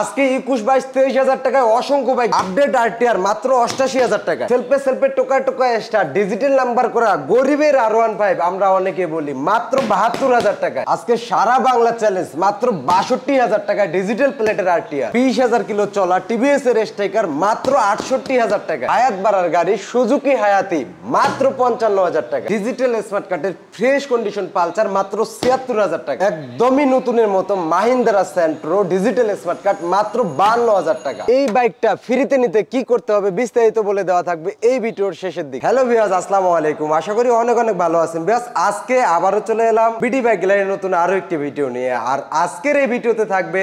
আজকে একুশ বাইশ তেইশ হাজার টাকায় অসংখ্য বাইক আপডেট আর টিয়ার মাত্র অষ্টাশি হাজার টাকা সেলফে সেলফে টোকা টোকা স্টার ডিজিটাল নাম্বার করা গরিবের আর ওয়ান ফাইভ আমরা অনেকে বলি মাত্র বাহাত্তর হাজার টাকা আজকে সারা বাংলা চ্যালেঞ্জ মাত্র বাষট্টি হাজার টাকা ডিজিটাল প্লেটের আর টিয়ার বিশ হাজার কিলো চলা টিভিএস এর স্ট্রাইকার মাত্র আটষট্টি হাজার টাকা হায়াত বাড়ার গাড়ি সুজুকি হায়াতি মাত্র পঞ্চান্ন হাজার টাকা ডিজিটাল স্মার্ট কার্ডের ফ্রেশ কন্ডিশন পালচার মাত্র ছিয়াত্তর হাজার টাকা একদমই নতুনের মতো Mahindra Centro digital smart card but মাত্র বান্ন হাজার টাকা এই বাইকটা ফ্রিতে নিতে কি করতে হবে বিস্তারিত বলে দেওয়া থাকবে এই ভিডিওর শেষের দিকে হ্যালো ভিয়াজ আসসালাম আলাইকুম আশা করি অনেক অনেক ভালো আছেন বিহাজ আজকে আবারও চলে এলাম বিডি বাইক গ্যালারির নতুন আরো একটি ভিডিও নিয়ে আর আজকের এই ভিডিওতে থাকবে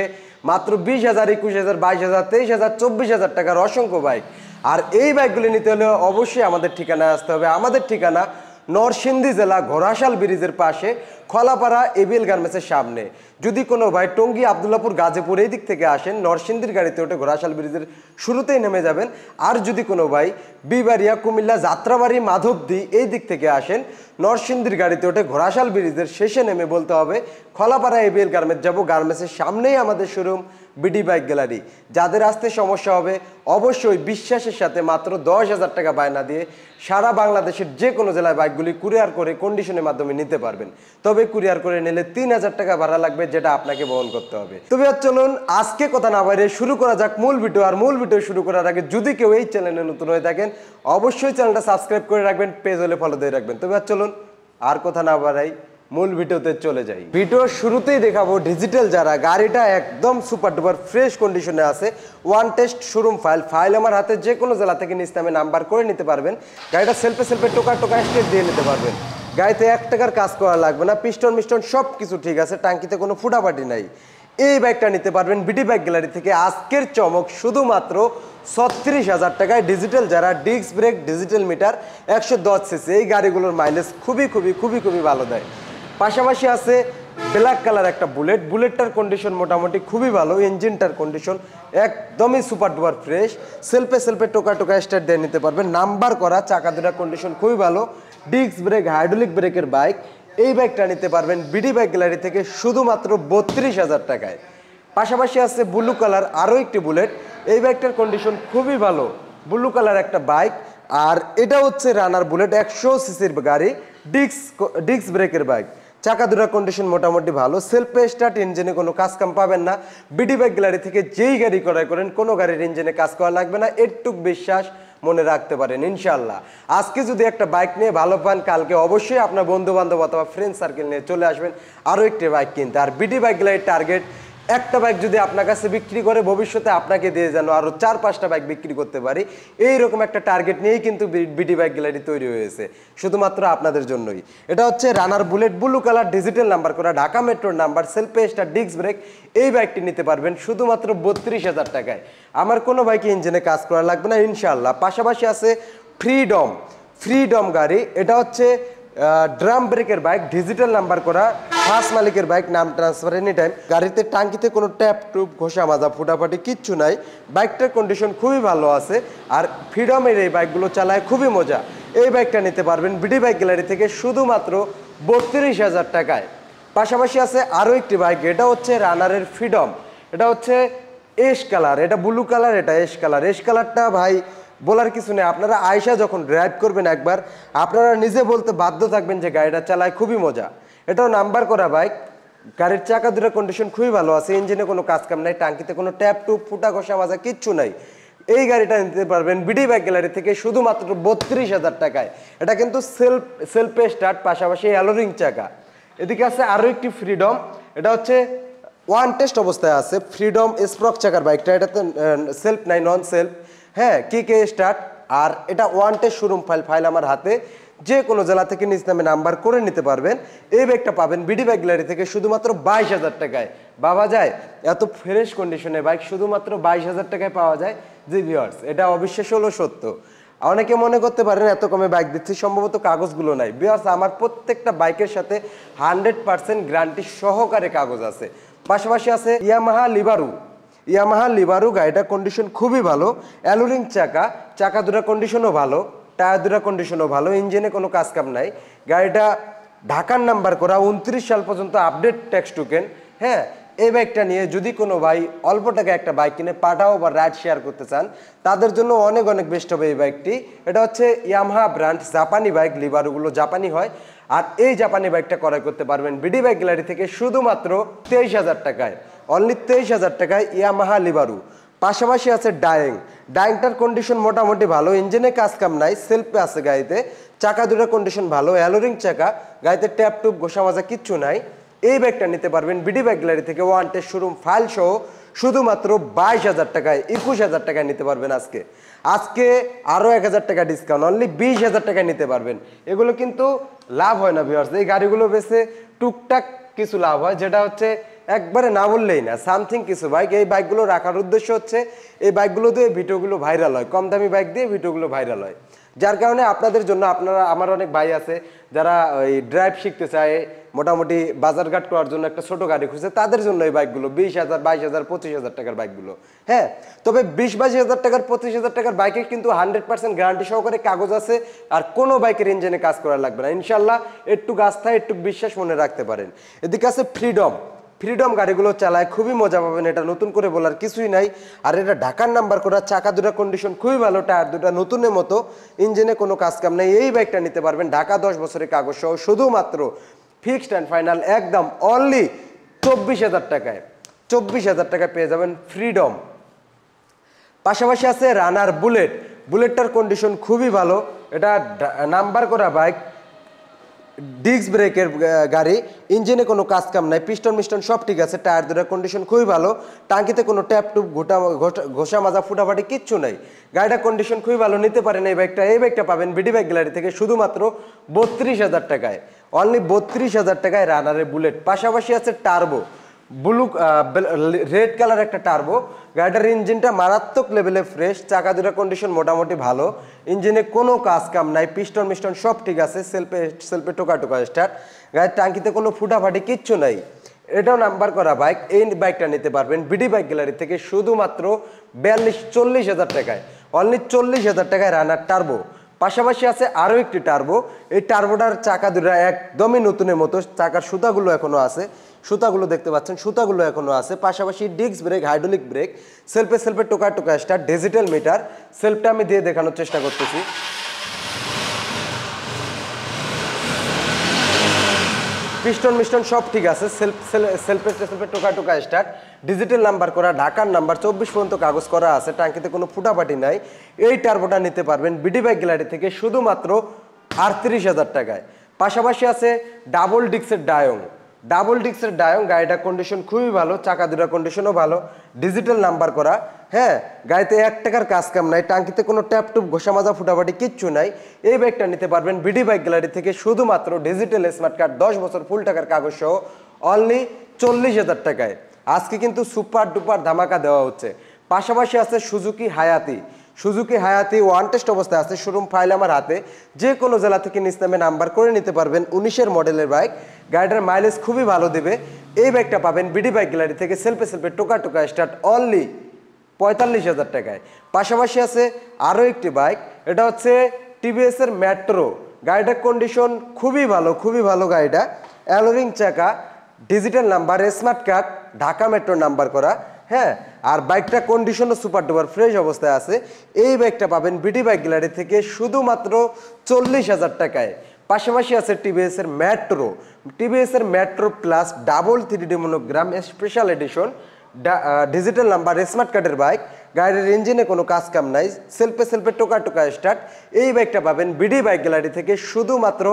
মাত্র বিশ হাজার একুশ হাজার বাইশ হাজার তেইশ হাজার চব্বিশ হাজার টাকার অসংখ্য বাইক আর এই বাইকগুলি নিতে হলে অবশ্যই আমাদের ঠিকানায় আসতে হবে আমাদের ঠিকানা নরসিন্দি জেলা ঘোড়াশাল ব্রিজের পাশে খলাপাড়া এবিএল গার্মেন্টসের সামনে যদি কোনো ভাই টঙ্গী আবদুল্লাপুর গাজীপুর এই দিক থেকে আসেন নরসিংদীর গাড়িতে ওঠে ঘোড়াশাল ব্রিজের শুরুতেই নেমে যাবেন আর যদি কোনো ভাই বিবাড়িয়া কুমিল্লা যাত্রাবাড়ি মাধবদি এই দিক থেকে আসেন নরসিংদীর গাড়িতে ওঠে ঘোড়াশাল ব্রিজের শেষে নেমে বলতে হবে খলাপাড়া এবিএল গার্মেন্টস যাবো গার্মেন্টসের সামনেই আমাদের শোরুম বিডি বাইক গ্যালারি যাদের আসতে সমস্যা হবে অবশ্যই বিশ্বাসের সাথে মাত্র দশ হাজার টাকা বায়না দিয়ে সারা বাংলাদেশের যে কোনো জেলায় বাইকগুলি কুরিয়ার করে কন্ডিশনের মাধ্যমে নিতে পারবেন তবে হবে কুরিয়ার করে নিলে তিন হাজার টাকা ভাড়া লাগবে যেটা আপনাকে বহন করতে হবে তবে আর চলুন আজকে কথা না বাইরে শুরু করা যাক মূল ভিডিও আর মূল ভিডিও শুরু করার আগে যদি কেউ এই চ্যানেলে নতুন হয়ে থাকেন অবশ্যই চ্যানেলটা সাবস্ক্রাইব করে রাখবেন পেজ হলে ফলো দিয়ে রাখবেন তবে আর চলুন আর কথা না বাড়াই মূল ভিডিওতে চলে যাই ভিডিও শুরুতেই দেখাবো ডিজিটাল যারা গাড়িটা একদম সুপার ডুপার ফ্রেশ কন্ডিশনে আছে one test showroom file file আমার হাতে যে কোনো জেলা থেকে নিস্তামে নাম্বার করে নিতে পারবেন গাড়িটা সেলফে সেলফে টোকা টোকা স্টেট দিয়ে নিতে পারবেন গাড়িতে এক টাকার কাজ করা লাগবে না পিস্টন মিস্টন সব কিছু ঠিক আছে ট্যাঙ্কিতে কোনো ফুটাফাটি নাই এই ব্যাগটা নিতে পারবেন বিডি ব্যাগ গ্যালারি থেকে আজকের চমক শুধুমাত্র ছত্রিশ হাজার টাকায় ডিজিটাল যারা ডিস্ক ব্রেক ডিজিটাল মিটার একশো দশ সিসি এই গাড়িগুলোর মাইলেজ খুবই খুবই খুবই খুবই ভালো দেয় পাশাপাশি আছে ব্ল্যাক কালার একটা বুলেট বুলেটটার কন্ডিশন মোটামুটি খুবই ভালো ইঞ্জিনটার কন্ডিশন একদমই সুপার ডুপার ফ্রেশ সেলফে সেলফে টোকা টোকা স্টার্ট দিয়ে নিতে পারবেন নাম্বার করা চাকা দুটার কন্ডিশন খুবই ভালো ডিস্ক ব্রেক হাইড্রোলিক ব্রেকের বাইক এই বাইকটা নিতে পারবেন বিডি বাইক গ্যালারি থেকে শুধুমাত্র বত্রিশ হাজার টাকায় পাশাপাশি আছে ব্লু কালার আরও একটি বুলেট এই বাইকটার কন্ডিশন খুবই ভালো ব্লু কালার একটা বাইক আর এটা হচ্ছে রানার বুলেট একশো সিসির গাড়ি ডিস্ক ডিস্ক ব্রেকের বাইক চাকা দুটার কন্ডিশন মোটামুটি ভালো সেলফ স্টার্ট ইঞ্জিনে কোনো কাজ কাম পাবেন না বিডি বাইক গ্যালারি থেকে যেই গাড়ি ক্রয় করেন কোনো গাড়ির ইঞ্জিনে কাজ করা লাগবে না এরটুক বিশ্বাস মনে রাখতে পারেন ইনশাল্লাহ আজকে যদি একটা বাইক নিয়ে ভালো পান কালকে অবশ্যই আপনার বন্ধুবান্ধব অথবা ফ্রেন্ড সার্কেল নিয়ে চলে আসবেন আরও একটি বাইক কিনতে আর বিডি বাইকগুলোর টার্গেট একটা বাইক যদি আপনার কাছে বিক্রি করে ভবিষ্যতে আপনাকে দিয়ে যেন আরও চার পাঁচটা বাইক বিক্রি করতে পারি এই রকম একটা টার্গেট নিয়েই কিন্তু বিডি বাইক গ্যালারি তৈরি হয়েছে শুধুমাত্র আপনাদের জন্যই এটা হচ্ছে Runner bullet blue colour digital number করা ঢাকা মেট্রোর নাম্বার সেলফে ডিস্ক ব্রেক এই বাইকটি নিতে পারবেন শুধুমাত্র বত্রিশ হাজার টাকায় আমার কোনো বাইকে ইঞ্জিনে কাজ করা লাগবে না ইনশাল্লাহ পাশাপাশি আছে ফ্রিডম ফ্রিডম গাড়ি এটা হচ্ছে ড্রাম ব্রেকের বাইক ডিজিটাল নাম্বার করা ফার্স্ট মালিকের বাইক নাম ট্রান্সফার এনি টাইম গাড়িতে টাঙ্কিতে কোনো ট্যাপ টুপ ঘষা মাজা ফুটাফাটি কিচ্ছু নাই বাইকটার কন্ডিশন খুবই ভালো আছে আর ফ্রিডমের এই বাইকগুলো চালায় খুবই মজা এই বাইকটা নিতে পারবেন বিডি বাইক গ্যালারি থেকে শুধুমাত্র বত্রিশ হাজার টাকায় পাশাপাশি আছে আরও একটি বাইক এটা হচ্ছে রানারের ফ্রিডম এটা হচ্ছে এস কালার এটা ব্লু কালার এটা এস কালার এস কালারটা ভাই বলার কিছু নেই আপনারা আয়সা যখন ড্রাইভ করবেন একবার আপনারা নিজে বলতে বাধ্য থাকবেন যে গাড়িটা চালায় খুবই মজা এটাও নাম্বার করা বাইক গাড়ির চাকা দুটা কন্ডিশন খুবই ভালো আছে ইঞ্জিনে কোনো কাজ কাম নাই টাঙ্কিতে কোনো ট্যাপ টুপ ফুটা ঘষা মাজা কিচ্ছু নাই এই গাড়িটা নিতে পারবেন বিডি বাইক গ্যালারি থেকে শুধুমাত্র বত্রিশ হাজার টাকায় এটা কিন্তু সেলফ সেলফে স্টার্ট পাশাপাশি অ্যালোরিং চাকা এদিকে আছে আরও একটি ফ্রিডম এটা হচ্ছে ওয়ান টেস্ট অবস্থায় আছে ফ্রিডম স্প্রক চাকার বাইকটা এটাতে সেলফ নাই নন সেলফ হ্যাঁ কে কে স্টার্ট আর এটা one test showroom file file আমার হাতে যে কোনো জেলা থেকে নিজ নামে নাম্বার করে নিতে পারবেন এই ব্যাগটা পাবেন বিডি ব্যাগ গ্যালারি থেকে শুধুমাত্র বাইশ হাজার টাকায় বাবা যায় এত ফ্রেশ কন্ডিশনে বাইক শুধুমাত্র বাইশ হাজার টাকায় পাওয়া যায় জি ভিওয়ার্স এটা অবিশ্বাস হলো সত্য অনেকে মনে করতে পারেন এত কমে বাইক দিচ্ছি সম্ভবত কাগজগুলো নাই বিওয়ার্স আমার প্রত্যেকটা বাইকের সাথে হান্ড্রেড পার্সেন্ট গ্যারান্টি সহকারে কাগজ আছে পাশাপাশি আছে ইয়ামাহা লিবারু ইয়ামাহা লিবারু গাড়িটার কন্ডিশন খুবই ভালো অ্যালুরিং চাকা চাকা দুটা কন্ডিশনও ভালো টায়ার দুটা কন্ডিশনও ভালো ইঞ্জিনে কোনো কাজ কাম নাই গাড়িটা ঢাকার নাম্বার করা উনত্রিশ সাল পর্যন্ত আপডেট ট্যাক্স টুকেন হ্যাঁ এই বাইকটা নিয়ে যদি কোনো ভাই অল্প টাকা একটা বাইক কিনে পাঠাও বা রাইড শেয়ার করতে চান তাদের জন্য অনেক অনেক বেস্ট হবে এই বাইকটি এটা হচ্ছে ইয়ামহা ব্র্যান্ড জাপানি বাইক লিবারগুলো জাপানি হয় আর এই জাপানি বাইকটা ক্রয় করতে পারবেন বিডি বাইক গ্যালারি থেকে শুধুমাত্র তেইশ হাজার টাকায় অনলি তেইশ হাজার টাকায় ইয়ামাহা লিবারু পাশাপাশি আছে ডায়িং ডায়িংটার কন্ডিশন মোটামুটি ভালো ইঞ্জিনে কাজ কাম নাই সেলফে আছে গাড়িতে চাকা দুটো কন্ডিশন ভালো অ্যালোরিং চাকা গাড়িতে ট্যাপ টুপ ঘোষা মাজা কিচ্ছু নাই এই ব্যাগটা নিতে পারবেন বিডি ব্যাগ গ্যালারি থেকে ওয়ান টেস্ট শোরুম ফাইল সহ শুধুমাত্র বাইশ হাজার টাকায় একুশ হাজার টাকায় নিতে পারবেন আজকে আজকে আরও এক হাজার টাকা ডিসকাউন্ট অনলি বিশ হাজার টাকায় নিতে পারবেন এগুলো কিন্তু লাভ হয় না ভিওয়ার্স এই গাড়িগুলো বেছে টুকটাক কিছু লাভ হয় যেটা হচ্ছে একবারে না বললেই না সামথিং কিছু বাইক এই বাইকগুলো রাখার উদ্দেশ্য হচ্ছে এই বাইকগুলো দিয়ে ভিডিওগুলো ভাইরাল হয় কম দামি বাইক দিয়ে ভিডিওগুলো ভাইরাল হয় যার কারণে আপনাদের জন্য আপনারা আমার অনেক ভাই আছে যারা ওই ড্রাইভ শিখতে চায় মোটামুটি বাজারঘাট করার জন্য একটা ছোট গাড়ি খুঁজছে তাদের জন্য এই বাইকগুলো বিশ হাজার বাইশ হাজার পঁচিশ হাজার টাকার বাইকগুলো হ্যাঁ তবে বিশ বাইশ হাজার টাকার পঁচিশ হাজার টাকার বাইকের কিন্তু হান্ড্রেড পার্সেন্ট গ্যারান্টি সহকারে কাগজ আছে আর কোনো বাইকের ইঞ্জিনে কাজ করা লাগবে না ইনশাল্লাহ একটু গাছ থাকে একটু বিশ্বাস মনে রাখতে পারেন এদিকে আছে ফ্রিডম ফ্রিডম গাড়িগুলো চালায় খুবই মজা পাবেন এটা নতুন করে বলার কিছুই নাই আর এটা ঢাকার নাম্বার করা চাকা দুটা কন্ডিশন খুবই ভালো টায়ার দুটা নতুনের মতো ইঞ্জিনে কোনো কাজ কাম নেই এই বাইকটা নিতে পারবেন ঢাকা দশ বছরের কাগজ সহ শুধুমাত্র ফিক্সড অ্যান্ড ফাইনাল একদম অনলি চব্বিশ হাজার টাকায় চব্বিশ হাজার টাকায় পেয়ে যাবেন ফ্রিডম পাশাপাশি আছে রানার বুলেট বুলেটটার কন্ডিশন খুবই ভালো এটা নাম্বার করা বাইক ডিস্ক ব্রেকের গাড়ি ইঞ্জিনে কোনো কাজ কাম নাই পিস্টন মিস্টন সব ঠিক আছে টায়ার দুটার কন্ডিশন খুবই ভালো টাঙ্কিতে কোনো ট্যাপ টুপ ঘোটা ঘোষা মাজা ফুটাফাটি কিচ্ছু নাই গাড়িটার কন্ডিশন খুবই ভালো নিতে পারেন এই ব্যাগটা এই ব্যাগটা পাবেন বিডি ব্যাগ গ্যালারি থেকে শুধুমাত্র বত্রিশ হাজার টাকায় অনলি বত্রিশ হাজার টাকায় রানারের বুলেট পাশাপাশি আছে টার্বো ব্লু রেড কালার একটা টার্বো গাড়িটার ইঞ্জিনটা মারাত্মক লেভেলে ফ্রেশ চাকা দুটা কন্ডিশন মোটামুটি ভালো ইঞ্জিনে কোনো কাজ কাম নাই পিস্টন মিস্টন সব ঠিক আছে সেলফে সেলফে টোকা টোকা স্টার্ট গাড়ির টাঙ্কিতে কোনো ফুটাফাটি কিচ্ছু নাই এটাও নাম্বার করা বাইক এই বাইকটা নিতে পারবেন বিডি বাইক গ্যালারি থেকে শুধুমাত্র বিয়াল্লিশ চল্লিশ হাজার টাকায় অনলি চল্লিশ হাজার টাকায় রানার টার্বো পাশাপাশি আছে আরও একটি টার্বো এই টার্বোটার চাকা দুটা একদমই নতুনের মতো চাকার সুতাগুলো এখনও আছে সুতাগুলো দেখতে পাচ্ছেন সুতাগুলো এখনও আছে পাশাপাশি ডিস্ক ব্রেক হাইড্রোলিক ব্রেক সেলফে সেলফে টোকা টোকা স্টার ডিজিটাল মিটার সেলফটা আমি দিয়ে দেখানোর চেষ্টা করতেছি পিস্টন মিস্টন সব ঠিক আছে সেলফ সেলফে সেলফে টোকা টোকা স্টার্ট ডিজিটাল নাম্বার করা ঢাকার নাম্বার চব্বিশ পর্যন্ত কাগজ করা আছে ট্যাঙ্কিতে কোনো ফুটাফাটি নাই এই টার্বোটা নিতে পারবেন বিডি বাইক গ্যালারি থেকে শুধুমাত্র আটত্রিশ হাজার টাকায় পাশাপাশি আছে ডাবল ডিক্সের ডায়ং ডাবল ডিক্সের ডায়ং গাড়িটার কন্ডিশন খুবই ভালো চাকা দুটার কন্ডিশনও ভালো ডিজিটাল নাম্বার করা হ্যাঁ গাড়িতে এক টাকার কাজ কাম নাই টাঙ্কিতে কোনো ট্যাপটুপ ঘোষা মাজা ফুটাফাটি কিচ্ছু নাই এই ব্যাগটা নিতে পারবেন বিডি বাইক গ্যালারি থেকে শুধুমাত্র ডিজিটাল স্মার্ট কার্ড দশ বছর ফুল টাকার কাগজ সহ অনলি চল্লিশ হাজার টাকায় আজকে কিন্তু সুপার ডুপার ধামাকা দেওয়া হচ্ছে পাশাপাশি আছে সুজুকি হায়াতি সুজুকি হায়াতি ওয়ান টেস্ট অবস্থায় আছে শোরুম ফাইল আমার হাতে যে কোনো জেলা থেকে নিস নামে নাম্বার করে নিতে পারবেন উনিশের মডেলের বাইক গাড়িটার মাইলেজ খুবই ভালো দেবে এই বাইকটা পাবেন বিডি বাইক গ্যালারি থেকে সেলফে সেলফে টোকা টোকা স্টার্ট অনলি পঁয়তাল্লিশ হাজার টাকায় পাশাপাশি আছে আরও একটি বাইক এটা হচ্ছে টিভিএসের মেট্রো গাড়িটার কন্ডিশন খুবই ভালো খুবই ভালো গাড়িটা অ্যালোরিং চাকা digital number smart card Dhaka মেট্রোর নাম্বার করা হ্যাঁ আর বাইকটা কন্ডিশনও সুপার ডুপার ফ্রেশ অবস্থায় আছে এই বাইকটা পাবেন বিটি বাইক গ্যালারি থেকে শুধুমাত্র চল্লিশ হাজার টাকায় পাশাপাশি আছে টিভিএসের ম্যাট্রো টিভিএসের metro plus double three D monogram special edition digital number smart কার্ডের বাইক গাড়ির ইঞ্জিনে কোনো কাজ কাম নাই সেলফে সেলফে টোকা টোকা স্টার্ট এই বাইকটা পাবেন বিডি বাইক গ্যালারি থেকে শুধুমাত্র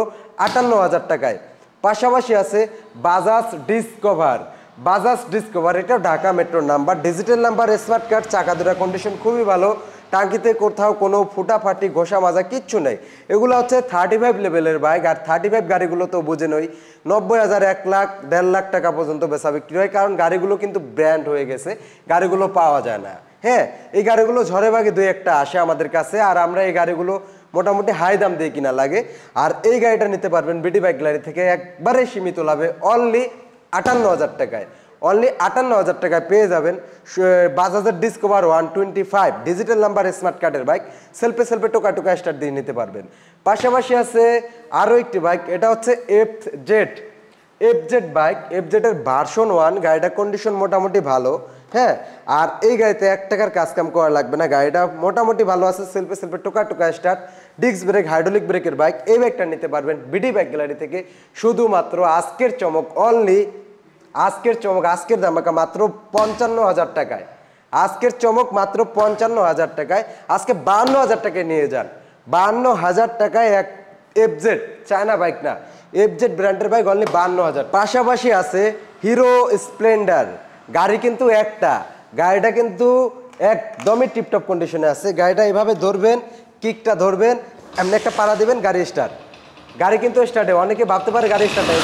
আটান্ন হাজার টাকায় পাশাপাশি আছে বাজাজ ডিসকভার বাজাজ ডিসকভার এটা ঢাকা মেট্রোর number digital number smart card চাকা দুটা কন্ডিশন খুবই ভালো টাঙ্কিতে কোথাও কোনো ফুটাফাটি ঘোষা মাজা কিচ্ছু নেই এগুলো হচ্ছে থার্টি ফাইভ লেভেলের বাইক আর থার্টি ফাইভ গাড়িগুলো তো বুঝে নই নব্বই হাজার এক লাখ দেড় লাখ টাকা পর্যন্ত বেচা বিক্রি হয় কারণ গাড়িগুলো কিন্তু ব্র্যান্ড হয়ে গেছে গাড়িগুলো পাওয়া যায় না হ্যাঁ এই গাড়িগুলো ঝরে ভাগে দুই একটা আসে আমাদের কাছে আর আমরা এই গাড়িগুলো মোটামুটি হাই দাম দিয়ে কিনা লাগে আর এই গাড়িটা নিতে পারবেন বিডি বাইক গ্যালারি থেকে একবারে সীমিত লাভে অনলি আটান্ন হাজার টাকায় অনলি আটান্ন হাজার টাকায় পেয়ে যাবেন বাজাজের Discover one twenty five digital number smart কার্ডের বাইক সেলফে সেলফে টোকা টোকা স্টার্ট দিয়ে নিতে পারবেন পাশাপাশি আছে আরও একটি বাইক এটা হচ্ছে F Z F Z bike F জেডের ভার্সন ওয়ান গাড়িটা কন্ডিশন মোটামুটি ভালো হ্যাঁ আর এই গাড়িতে এক টাকার কাজ কাম করা লাগবে না গাড়িটা মোটামুটি ভালো আছে সেলফে সেলফে টোকা টোকা স্টার্ট ডিস্ক ব্রেক হাইড্রোলিক ব্রেকের বাইক এই বাইকটা নিতে পারবেন বিডি বাইক গ্যালারি থেকে শুধুমাত্র আজকের চমক অনলি আজকের চমক আজকের দামাকা মাত্র পঞ্চান্ন হাজার টাকায় আজকের চমক মাত্র পঞ্চান্ন হাজার টাকায় আজকে বান্ন হাজার টাকায় নিয়ে যান বান্ন হাজার টাকায় এক এফজেড চায়না বাইক না এফজেড ব্র্যান্ডের বাইক অনলি বান্ন হাজার পাশাপাশি আছে হিরো স্প্লেন্ডার গাড়ি কিন্তু একটা গাড়িটা কিন্তু একদমই টিপটপ কন্ডিশনে আছে গাড়িটা এভাবে ধরবেন কিকটা ধরবেন এমনি একটা পাড়া দেবেন গাড়ি স্টার্ট গাড়ি কিন্তু স্টার্টে অনেকে ভাবতে পারে গাড়ি স্টার্ট হয়ে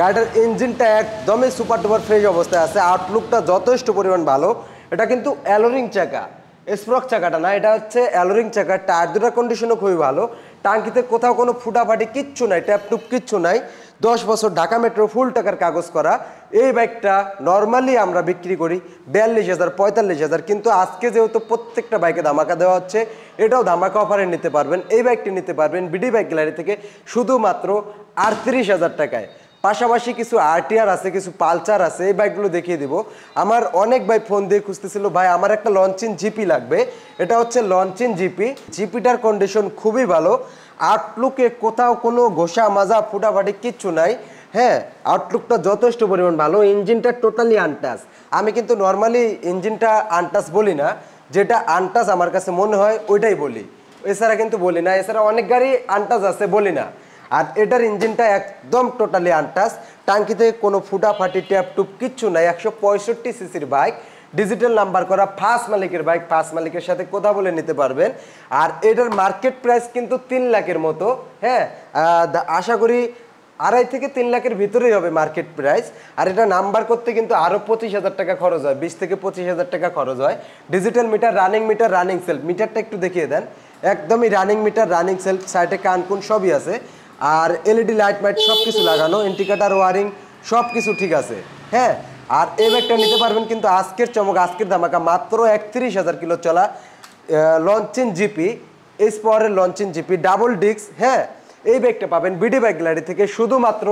গাড়িটার ইঞ্জিনটা একদমই সুপার ডুপার ফ্রেশ অবস্থায় আছে আউটলুকটা যথেষ্ট পরিমাণ ভালো এটা কিন্তু অ্যালোরিং চাকা স্প্রক চাকাটা না এটা হচ্ছে অ্যালোরিং চাকা টায়ার দুটার কন্ডিশনও খুবই ভালো টাঙ্কিতে কোথাও কোনো ফুটাফাটি কিচ্ছু নাই ট্যাপ টুপ কিচ্ছু নাই দশ বছর ঢাকা মেট্রো ফুল টাকার কাগজ করা এই বাইকটা নর্মালি আমরা বিক্রি করি বিয়াল্লিশ হাজার পঁয়তাল্লিশ হাজার কিন্তু আজকে যেহেতু প্রত্যেকটা বাইকে ধামাকা দেওয়া হচ্ছে এটাও ধামাকা অফারে নিতে পারবেন এই বাইকটি নিতে পারবেন বিডি বাইক গ্যালারি থেকে শুধুমাত্র আটত্রিশ হাজার টাকায় পাশাপাশি কিছু আরটিআর আছে কিছু পালচার আছে এই বাইকগুলো দেখিয়ে দিব আমার অনেক ভাই ফোন দিয়ে খুঁজতেছিল ভাই আমার একটা লঞ্চিন জিপি লাগবে এটা হচ্ছে লঞ্চিন জিপি জিপিটার কন্ডিশন খুবই ভালো আউটলুকে কোথাও কোনো ঘোষা মাজা ফুটাফাটি কিচ্ছু নাই হ্যাঁ আউটলুকটা যথেষ্ট পরিমাণ ভালো ইঞ্জিনটা টোটালি আনটাস আমি কিন্তু নর্মালি ইঞ্জিনটা আনটাস বলি না যেটা আনটাস আমার কাছে মনে হয় ওইটাই বলি এছাড়া কিন্তু বলি না এছাড়া অনেক গাড়ি আনটাস আছে বলি না আর এটার ইঞ্জিনটা একদম টোটালি আনটাস টাঙ্কিতে কোনো ফুটাফাটি ট্যাপ টুপ কিচ্ছু নাই একশো পঁয়ষট্টি সিসির বাইক ডিজিটাল নাম্বার করা ফার্স্ট মালিকের বাইক ফার্স্ট মালিকের সাথে কথা বলে নিতে পারবেন আর এটার মার্কেট প্রাইস কিন্তু তিন লাখের মতো হ্যাঁ আশা করি আড়াই থেকে তিন লাখের ভিতরেই হবে মার্কেট প্রাইস আর এটা নাম্বার করতে কিন্তু আরও পঁচিশ হাজার টাকা খরচ হয় বিশ থেকে পঁচিশ হাজার টাকা খরচ হয় digital meter running meter running self মিটারটা একটু দেখিয়ে দেন একদমই রানিং মিটার রানিং সেলফ সাইডে কানকুন সবই আছে আর এলইডি লাইট মাইট সব কিছু লাগানো এন্টিকাটার ওয়ারিং সব কিছু ঠিক আছে হ্যাঁ আর এই ব্যাগটা নিতে পারবেন কিন্তু আজকের চমক আজকের ধামাকা মাত্র একত্রিশ হাজার কিলো চলা লঞ্চিন জিপি এসপরের লঞ্চিন জিপি ডাবল ডিক্স হ্যাঁ এই ব্যাগটা পাবেন বিডি ব্যাগ গ্যালারি থেকে শুধুমাত্র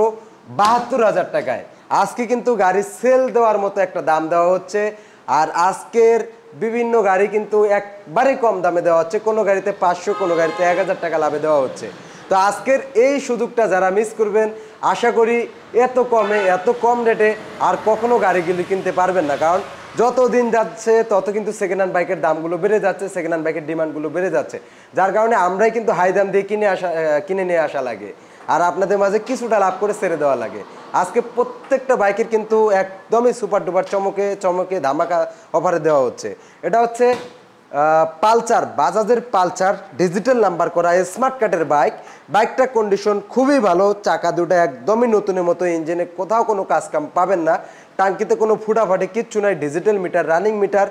বাহাত্তর হাজার টাকায় আজকে কিন্তু গাড়ি সেল দেওয়ার মতো একটা দাম দেওয়া হচ্ছে আর আজকের বিভিন্ন গাড়ি কিন্তু একবারে কম দামে দেওয়া হচ্ছে কোনো গাড়িতে পাঁচশো কোনো গাড়িতে এক হাজার টাকা লাভে দেওয়া হচ্ছে তো আজকের এই সুযোগটা যারা মিস করবেন আশা করি এত কমে এত কম রেটে আর কখনো গাড়িগুলি কিনতে পারবেন না কারণ যত দিন যাচ্ছে তত কিন্তু সেকেন্ড হ্যান্ড বাইকের দামগুলো বেড়ে যাচ্ছে সেকেন্ড হ্যান্ড বাইকের ডিমান্ডগুলো বেড়ে যাচ্ছে যার কারণে আমরাই কিন্তু হাই দাম দিয়ে কিনে আসা কিনে নিয়ে আসা লাগে আর আপনাদের মাঝে কিছুটা লাভ করে ছেড়ে দেওয়া লাগে আজকে প্রত্যেকটা বাইকের কিন্তু একদমই সুপার ডুপার চমকে চমকে ধামাকা অফারে দেওয়া হচ্ছে এটা হচ্ছে পালচার বাজাজের পালচার ডিজিটাল নাম্বার করা স্মার্ট কার্ডের বাইক বাইকটা কন্ডিশন খুবই ভালো চাকা দুটো একদমই নতুনের মতো ইঞ্জিনে কোথাও কোনো কাজকাম পাবেন না টাঙ্কিতে কোনো ফুটাফাটি কিচ্ছু নাই ডিজিটাল মিটার রানিং মিটার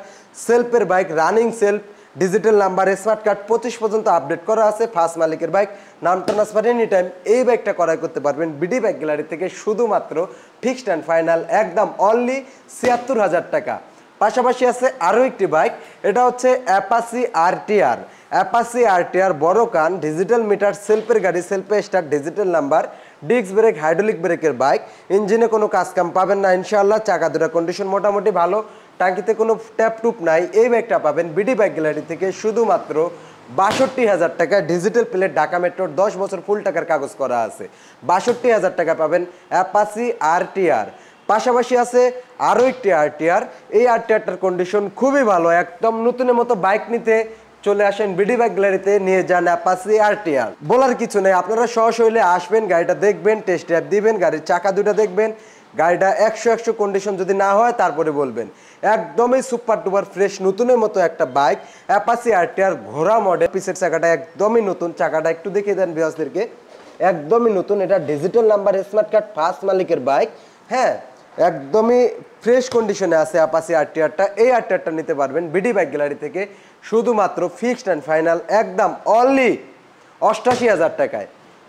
সেলফের bike running self digital number smart card পঁচিশ পর্যন্ত আপডেট করা আছে ফার্স্ট মালিকের বাইক নাম ট্রান্সফার এনি টাইম এই বাইকটা করাই করতে পারবেন বিডি বাইক গ্যালারি থেকে শুধুমাত্র ফিক্সড অ্যান্ড ফাইনাল একদম অনলি ছিয়াত্তর হাজার টাকা পাশাপাশি আছে আরও একটি বাইক এটা হচ্ছে অ্যাপাসি আরটিআর অ্যাপাসি আরটিআর বড় কান ডিজিটাল মিটার সেলফের গাড়ি সেলফে start digital number disc brake hydraulic ব্রেকের বাইক ইঞ্জিনে কোনো কাজকাম পাবেন না ইনশাল্লাহ চাকা দুটা কন্ডিশন মোটামুটি ভালো টাঙ্কিতে কোনো ট্যাপ টুপ নাই এই বাইকটা পাবেন বিডি বাইক গ্যালারি থেকে শুধুমাত্র বাষট্টি হাজার টাকা ডিজিটাল প্লেট ঢাকা মেট্রোর দশ বছর ফুল টাকার কাগজ করা আছে বাষট্টি হাজার টাকা পাবেন অ্যাপাসি আরটিআর পাশাপাশি আছে আরও একটি আরটিআর এই আরটিআরটার কন্ডিশন খুবই ভালো একদম নতুনের মতো বাইক নিতে চলে আসেন বিডি বাইক গ্যালারিতে নিয়ে যান অ্যাপাসি আরটিআর বলার কিছু নেই আপনারা সহশৈলে আসবেন গাড়িটা দেখবেন টেস্ট অ্যাপ দিবেন গাড়ির চাকা দুটা দেখবেন গাড়িটা একশো একশো কন্ডিশন যদি না হয় তারপরে বলবেন একদমই সুপার টুপার ফ্রেশ নতুনের মতো একটা বাইক অ্যাপাসি আরটিআর ঘোড়া মডেল পিসের চাকাটা একদমই নতুন চাকাটা একটু দেখিয়ে দেন বিহাসদেরকে একদমই নতুন এটা digital number smart card first মালিকের বাইক হ্যাঁ একদমই ফ্রেশ কন্ডিশনে আছে আপাসি আরটিআরটা এই আরটিআরটা নিতে পারবেন বিডি বাইক গ্যালারি থেকে শুধুমাত্র ফিক্সড অ্যান্ড ফাইনাল একদম অনলি অষ্টাশি হাজার টাকায়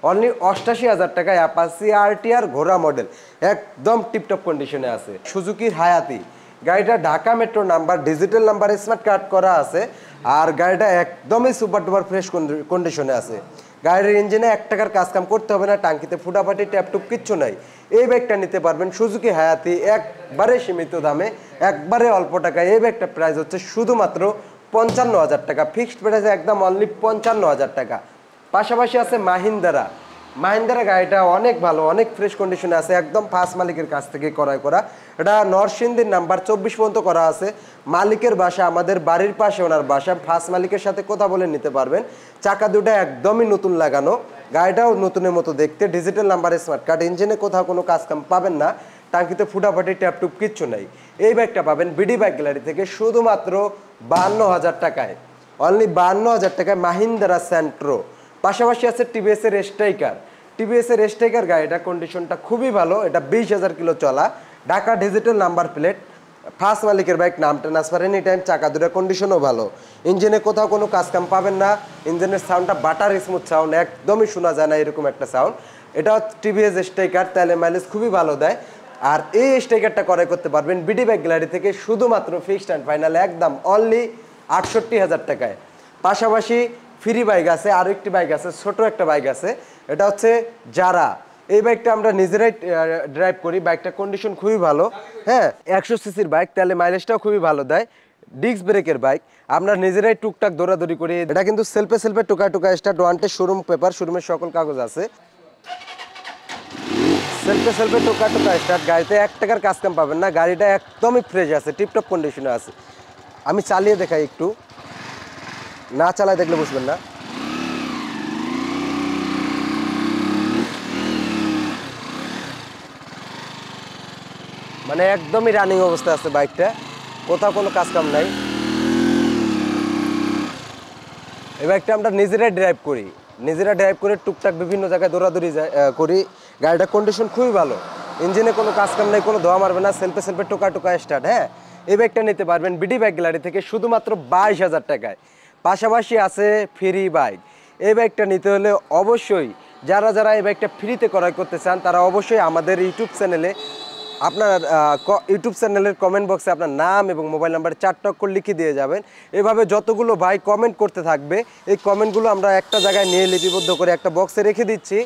অনলি অষ্টাশি হাজার টাকায় অ্যাপাসি আরটিআর ঘোড়া মডেল একদম টিপটপ কন্ডিশনে আছে সুজুকির হায়াতি গাড়িটা Dhaka metro number digital number smart card করা আছে আর গাড়িটা একদমই সুপার টুপার ফ্রেশ কন্ডিশনে আছে গাড়ির ইঞ্জিনে এক টাকার কাজ কাম করতে হবে না টাঙ্কিতে ফুটাফাটি ট্যাপটুপ কিচ্ছু নাই এই ব্যাগটা নিতে পারবেন সুজুকি হায়াতি একবারে সীমিত দামে একবারে অল্প টাকায় এই ব্যাগটা প্রাইস হচ্ছে শুধুমাত্র পঞ্চান্ন হাজার টাকা ফিক্সড প্রাইস একদম অনলি পঞ্চান্ন হাজার টাকা পাশাপাশি আছে মাহিন্দারা মাহিন্দার গাড়িটা অনেক ভালো অনেক ফ্রেশ কন্ডিশনে আছে একদম ফার্স্ট মালিকের কাছ থেকে ক্রয় করা এটা নরসিংদীর নাম্বার চব্বিশ পর্যন্ত করা আছে মালিকের বাসা আমাদের বাড়ির পাশে ওনার বাসা ফার্স্ট মালিকের সাথে কথা বলে নিতে পারবেন চাকা দুটো একদমই নতুন লাগানো গাড়িটাও নতুনের মতো দেখতে ডিজিটাল নাম্বার স্মার্ট কার্ড ইঞ্জিনে কোথাও কোনো কাজকাম পাবেন না টাঙ্কিতে ফুটাফাটি ট্যাপটুপ কিচ্ছু নেই এই ব্যাগটা পাবেন বিডি ব্যাগ গ্যালারি থেকে শুধুমাত্র বাহান্ন হাজার টাকায় অনলি বাহান্ন হাজার টাকায় মাহিন্দারা সেন্ট্রো পাশাপাশি আছে টিভিএসের স্ট্রাইকার টিভিএসের স্ট্রাইকার গাড়িটা কন্ডিশনটা খুবই ভালো এটা বিশ হাজার কিলো চলা Dhaka digital number plate first মালিকের বাইক নাম ট্রান্সফার এনি টাইম চাকা দুটা কন্ডিশনও ভালো ইঞ্জিনে কোথাও কোনো কাজকাম পাবেন না ইঞ্জিনের সাউন্ডটা বাটার স্মুথ সাউন্ড একদমই শোনা যায় না এরকম একটা সাউন্ড এটা টিভিএস স্ট্রাইকার তাহলে মাইলেজ খুবই ভালো দেয় আর এই স্ট্রাইকারটা ক্রয় করতে পারবেন বিডি ব্যাগ গ্যালারি থেকে শুধুমাত্র ফিক্সড অ্যান্ড ফাইনাল একদম অনলি আটষট্টি হাজার টাকায় পাশাপাশি ফ্রি বাইক আছে আরও একটি বাইক আছে ছোট একটা বাইক আছে এটা হচ্ছে যারা এই বাইকটা আমরা নিজেরাই ড্রাইভ করি বাইকটা কন্ডিশন খুবই ভালো হ্যাঁ একশো সিসির বাইক তাহলে মাইলেজটাও খুবই ভালো দেয় ডিস্ক ব্রেকের বাইক আমরা নিজেরাই টুকটাক দৌড়াদৌড়ি করি এটা কিন্তু সেলফে সেলফে টুকা টোকা স্টার্ট ওয়ান্টে শোরুম পেপার শোরুমের সকল কাগজ আছে সেলফে সেলফে টোকা টোকা স্টার্ট গাড়িতে এক টাকার কাজ কাম পাবেন না গাড়িটা একদমই ফ্রেশ আছে টিপটপ কন্ডিশনে আছে আমি চালিয়ে দেখাই একটু না চালায় দেখলে বুঝবেন না মানে একদমই রানিং অবস্থায় আছে বাইকটা কোথাও কোনো কাজ কাম নাই এই বাইকটা আমরা নিজেরাই ড্রাইভ করি নিজেরা ড্রাইভ করে টুকটাক বিভিন্ন জায়গায় দৌড়াদৌড়ি করি গাড়িটার কন্ডিশন খুবই ভালো ইঞ্জিনে কোনো কাজ কাম নেই কোনো ধোয়া মারবে না সেলফে সেলফে টোকা টোকা স্টার্ট হ্যাঁ এই বাইকটা নিতে পারবেন বিডি বাইক গ্যালারি থেকে শুধুমাত্র বাইশ হাজার টাকায় পাশাপাশি আছে ফ্রি বাইক এই বাইকটা নিতে হলে অবশ্যই যারা যারা এই বাইকটা ফ্রিতে ক্রয় করতে চান তারা অবশ্যই আমাদের ইউটিউব চ্যানেলে আপনার ইউটিউব চ্যানেলের কমেন্ট বক্সে আপনার নাম এবং মোবাইল নাম্বার চারটক করে লিখে দিয়ে যাবেন এভাবে যতগুলো ভাই কমেন্ট করতে থাকবে এই কমেন্টগুলো আমরা একটা জায়গায় নিয়ে লিপিবদ্ধ করে একটা বক্সে রেখে দিচ্ছি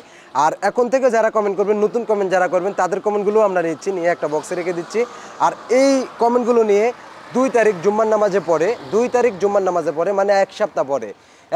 আর এখন থেকে যারা কমেন্ট করবেন নতুন কমেন্ট যারা করবেন তাদের কমেন্টগুলো আমরা নিচ্ছি নিয়ে একটা বক্সে রেখে দিচ্ছি আর এই কমেন্টগুলো নিয়ে দুই তারিখ জুম্মার নামাজে পড়ে দুই তারিখ জুম্মার নামাজে পরে মানে এক সপ্তাহ পরে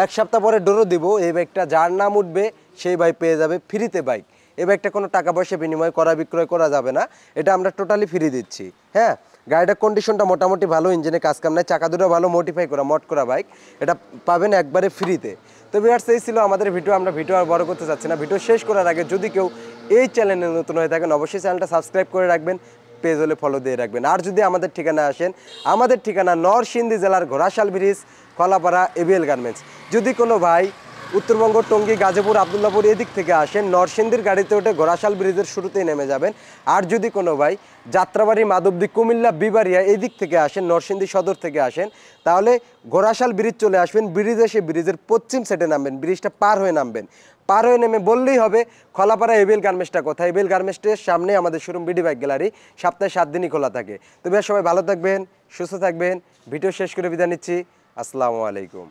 এক সপ্তাহ পরে ডোরো দিব এই বাইকটা যার নাম উঠবে সেই বাইক পেয়ে যাবে ফ্রিতে বাইক এই বাইকটা কোনো টাকা পয়সা বিনিময় করা বিক্রয় করা যাবে না এটা আমরা টোটালি ফ্রি দিচ্ছি হ্যাঁ গাড়িটার কন্ডিশনটা মোটামুটি ভালো ইঞ্জিনে কাজ কাম নেয় চাকা দুটো ভালো মডিফাই করা মট করা বাইক এটা পাবেন একবারে ফ্রিতে তো বিহার্স এই ছিল আমাদের ভিডিও আমরা ভিডিও আর বড় করতে চাচ্ছি না ভিডিও শেষ করার আগে যদি কেউ এই চ্যানেলে নতুন হয়ে থাকেন অবশ্যই চ্যানেলটা সাবস্ক্রাইব করে রাখবেন পেজ হলে ফলো দিয়ে রাখবেন আর যদি আমাদের ঠিকানা আসেন আমাদের ঠিকানা নরসিন্দি জেলার Ghorashal bridge Kalapara ABL garments যদি কোনো ভাই উত্তরবঙ্গ টঙ্গী গাজীপুর আবদুল্লাপুর এদিক থেকে আসেন নরসিংদীর গাড়িতে ওঠে ঘোড়াশাল ব্রিজের শুরুতেই নেমে যাবেন আর যদি কোনো ভাই যাত্রাবাড়ি মাধবদী কুমিল্লা বিবারিয়া এদিক থেকে আসেন নরসিংদী সদর থেকে আসেন তাহলে ঘোড়াশাল ব্রিজ চলে আসবেন ব্রিজ এসে ব্রিজের পশ্চিম সাইডে নামবেন ব্রিজটা পার হয়ে নামবেন পার হয়ে নেমে বললেই হবে খোলাপাড়া এবিএল গার্মেন্টসটা কোথায় এবিএল গার্মেন্টসের সামনে আমাদের শোরুম বিডি বাইক গ্যালারি সপ্তাহে সাত দিনই খোলা থাকে তুমি সবাই ভালো থাকবেন সুস্থ থাকবেন ভিডিও শেষ করে বিদায় নিচ্ছি আসসালামু আলাইকুম